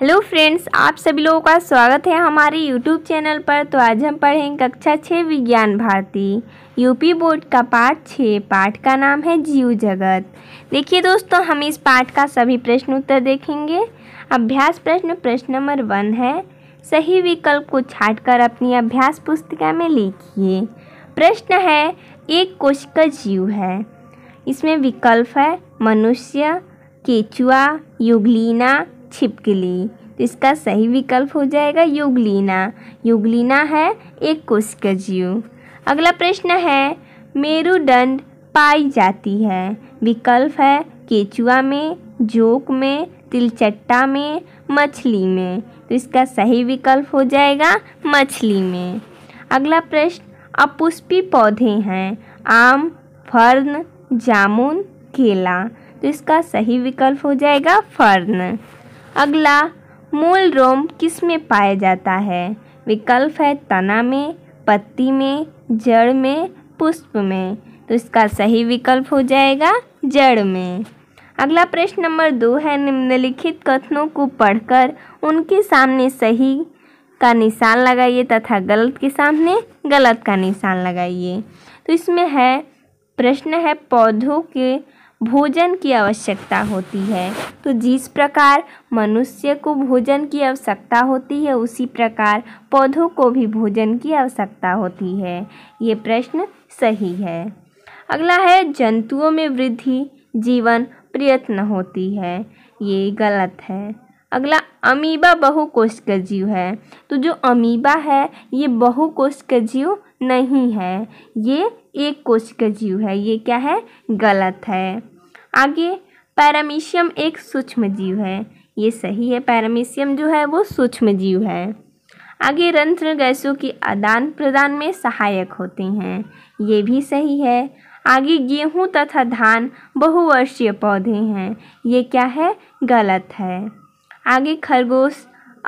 hello friends आप सभी लोगों का स्वागत है हमारे यूट्यूब चैनल पर तो आज हम पढ़ेंगे कक्षा छः विज्ञान भारती यूपी बोर्ड का पाठ छः पाठ का नाम है जीव जगत देखिए दोस्तों हम इस पाठ का सभी प्रश्न उत्तर देखेंगे अभ्यास प्रश्न प्रश्न नंबर वन है सही विकल्प को छाट कर अपनी अभ्यास पुस्तिका में लिखिए प्रश्न है एक कोशिक जीव है इसमें विकल्प है मनुष्य केचुआ युगलीना छिपकली तो इसका सही विकल्प हो जाएगा युगलीना युगलीना है एक कोशिका जीव अगला प्रश्न है मेरुदंड पाई जाती है विकल्प है केचुआ में जोक में तिलचट्टा में मछली में तो इसका सही विकल्प हो जाएगा मछली में अगला प्रश्न अपुष्पी पौधे हैं आम फर्न जामुन केला तो इसका सही विकल्प हो जाएगा फर्न अगला मूल रोम किस में पाया जाता है विकल्प है तना में पत्ती में जड़ में पुष्प में तो इसका सही विकल्प हो जाएगा जड़ में अगला प्रश्न नंबर दो है निम्नलिखित कथनों को पढ़कर उनके सामने सही का निशान लगाइए तथा गलत के सामने गलत का निशान लगाइए तो इसमें है प्रश्न है पौधों के भोजन की आवश्यकता होती है तो जिस प्रकार मनुष्य को भोजन की आवश्यकता होती है उसी प्रकार पौधों को भी भोजन की आवश्यकता होती है ये प्रश्न सही है अगला है जंतुओं में वृद्धि जीवन प्रयत्न होती है ये गलत है अगला अमीबा बहुकोशिका जीव है तो जो अमीबा है ये बहुकोशिका जीव नहीं है ये एक कोशिका जीव है ये क्या है गलत है आगे पैरामीशियम एक सूक्ष्म जीव है ये सही है पैरामीशियम जो है वो सूक्ष्म जीव है आगे रंध्र गैसों के आदान प्रदान में सहायक होते हैं ये भी सही है आगे गेहूं तथा धान बहुवर्षीय पौधे हैं ये क्या है गलत है आगे खरगोश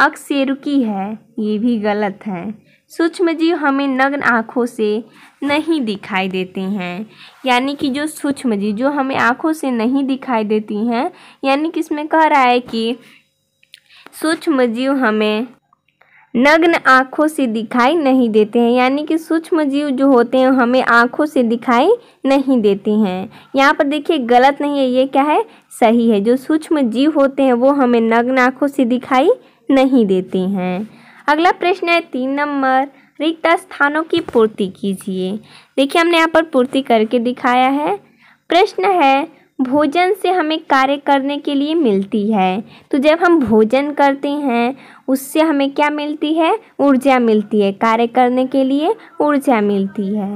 अक्सेरुकी है ये भी गलत है सूक्ष्म जीव हमें नग्न आँखों से नहीं दिखाई देते हैं यानी कि जो सूक्ष्म जीव जो हमें आँखों से नहीं दिखाई देती हैं यानी कि इसमें कह रहा है कि सूक्ष्म जीव हमें नग्न आँखों से दिखाई नहीं देते हैं यानी कि सूक्ष्म जीव जो होते हैं हमें आँखों से दिखाई नहीं देते हैं यहाँ पर देखिए गलत नहीं है ये क्या है सही है जो सूक्ष्म जीव होते हैं वो हमें नग्न आँखों से दिखाई नहीं देते हैं अगला प्रश्न है तीन नंबर रिक्त स्थानों की पूर्ति कीजिए देखिए हमने यहाँ पर पूर्ति करके दिखाया है प्रश्न है भोजन से हमें कार्य करने के लिए मिलती है तो जब हम भोजन करते हैं उससे हमें क्या मिलती है ऊर्जा मिलती है कार्य करने के लिए ऊर्जा मिलती है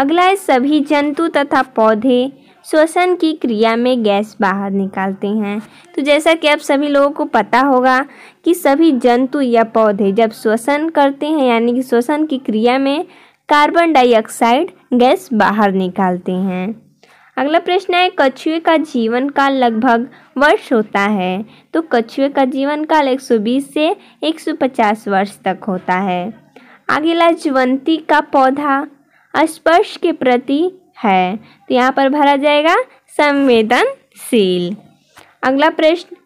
अगला है सभी जंतु तथा पौधे श्वसन की क्रिया में गैस बाहर निकालते हैं तो जैसा कि आप सभी लोगों को पता होगा कि सभी जंतु या पौधे जब श्वसन करते हैं यानी कि श्वसन की क्रिया में कार्बन डाइऑक्साइड गैस बाहर निकालते हैं अगला प्रश्न है कछुए का जीवन काल लगभग वर्ष होता है तो कछुए का जीवन काल 120 से 150 वर्ष तक होता है अगला जवंती का पौधा स्पर्श के प्रति है तो यहाँ पर भरा जाएगा संवेदनशील अगला प्रश्न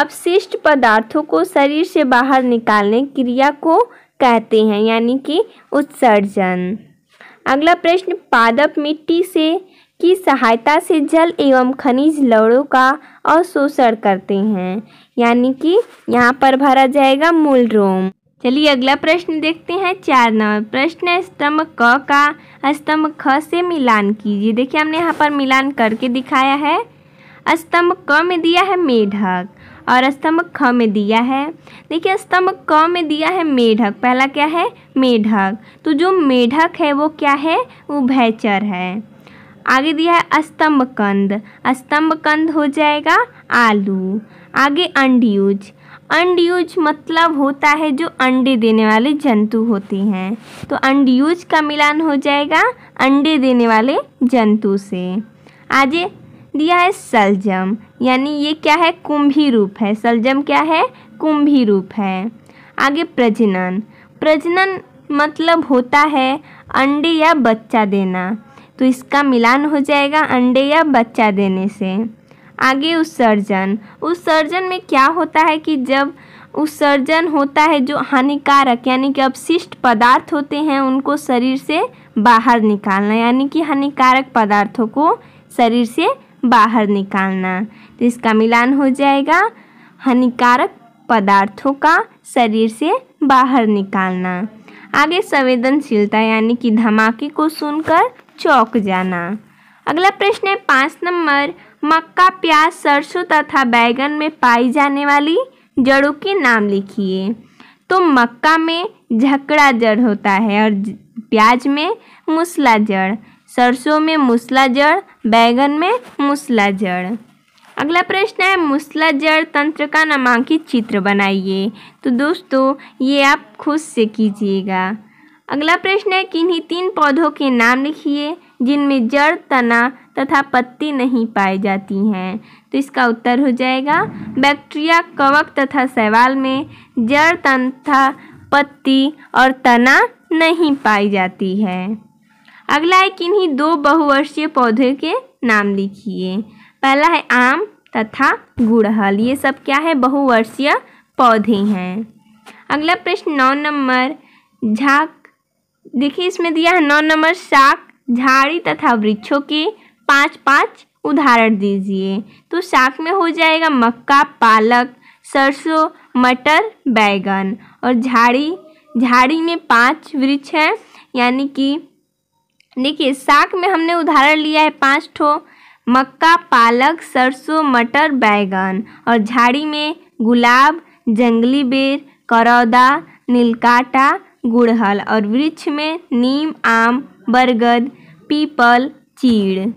अपशिष्ट पदार्थों को शरीर से बाहर निकालने क्रिया को कहते हैं यानी कि उत्सर्जन अगला प्रश्न पादप मिट्टी से की सहायता से जल एवं खनिज लवणों का अवशोषण करते हैं यानी कि यहाँ पर भरा जाएगा मूल रोम चलिए अगला प्रश्न देखते हैं चार नंबर प्रश्न है स्तंभ क का स्तंभ ख से मिलान कीजिए देखिए हमने यहाँ पर मिलान करके दिखाया है स्तंभ क में दिया है मेढक और स्तंभ ख में दिया है देखिए स्तंभ क में दिया है मेढक पहला क्या है मेढक तो जो मेढक है वो क्या है वो भैचर है आगे दिया है स्तंभ कंद स्तंभ कंद हो जाएगा आलू आगे अंडियूज अंडयूज मतलब होता है जो अंडे देने वाले जंतु होते हैं तो अंडयूज का मिलान हो जाएगा अंडे देने वाले जंतु से आगे दिया है सलजम यानी ये क्या है कुंभी रूप है सलजम क्या है कुंभी रूप है आगे प्रजनन प्रजनन मतलब होता है अंडे या बच्चा देना तो इसका मिलान हो जाएगा अंडे या बच्चा देने से आगे उत्सर्जन उत्सर्जन में क्या होता है कि जब उत्सर्जन होता है जो हानिकारक यानी कि अपशिष्ट पदार्थ होते हैं उनको शरीर से बाहर निकालना यानी कि हानिकारक पदार्थों को शरीर से बाहर निकालना तो इसका मिलान हो जाएगा हानिकारक पदार्थों का शरीर से बाहर निकालना आगे संवेदनशीलता यानी कि धमाके को सुनकर चौक जाना अगला प्रश्न है पाँच नंबर मक्का प्याज सरसों तथा बैगन में पाई जाने वाली जड़ों के नाम लिखिए तो मक्का में झकड़ा जड़ होता है और प्याज में मूसला जड़ सरसों में मूसला जड़ बैगन में मूसला जड़ अगला प्रश्न है मूसला जड़ तंत्र का नामांकित चित्र बनाइए तो दोस्तों ये आप खुद से कीजिएगा अगला प्रश्न है किन्हीं तीन पौधों के नाम लिखिए जिनमें जड़ तना तथा पत्ती नहीं पाई जाती हैं तो इसका उत्तर हो जाएगा बैक्टीरिया कवक तथा शैवाल में जड़ तथा पत्ती और तना नहीं पाई जाती है अगला है किन्हीं दो बहुवर्षीय पौधे के नाम लिखिए पहला है आम तथा गुड़हल ये सब क्या है बहुवर्षीय पौधे हैं अगला प्रश्न नौ नंबर झाक देखिए इसमें दिया है नौ नंबर शाक झाड़ी तथा वृक्षों के पांच पांच उदाहरण दीजिए तो शाक में हो जाएगा मक्का पालक सरसों मटर बैगन और झाड़ी झाड़ी में पांच वृक्ष हैं यानी कि देखिए शाक में हमने उदाहरण लिया है पाँच ठो मक्का पालक सरसों मटर बैगन और झाड़ी में गुलाब जंगली बेर करौदा नीलकाटा गुड़हल और वृक्ष में नीम आम बरगद पीपल चीड़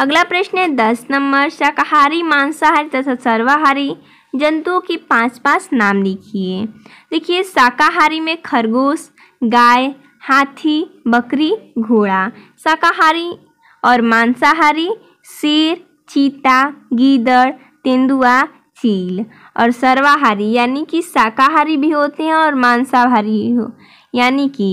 अगला प्रश्न है दस नंबर शाकाहारी मांसाहारी तथा सर्वाहारी जंतुओं की पांच पांच नाम लिखिए देखिए शाकाहारी में खरगोश गाय हाथी बकरी घोड़ा शाकाहारी और मांसाहारी शेर चीता गीदड़ तेंदुआ चील और सर्वाहारी यानी कि शाकाहारी भी होते हैं और मांसाहारी हो यानी कि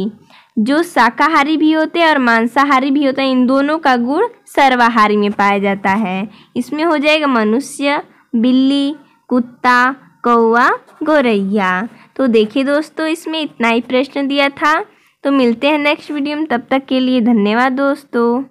जो शाकाहारी भी होते हैं और मांसाहारी भी होते हैं इन दोनों का गुण सर्वाहारी में पाया जाता है इसमें हो जाएगा मनुष्य बिल्ली कुत्ता कौआ गोरैया तो देखिए दोस्तों इसमें इतना ही प्रश्न दिया था तो मिलते हैं नेक्स्ट वीडियो में तब तक के लिए धन्यवाद दोस्तों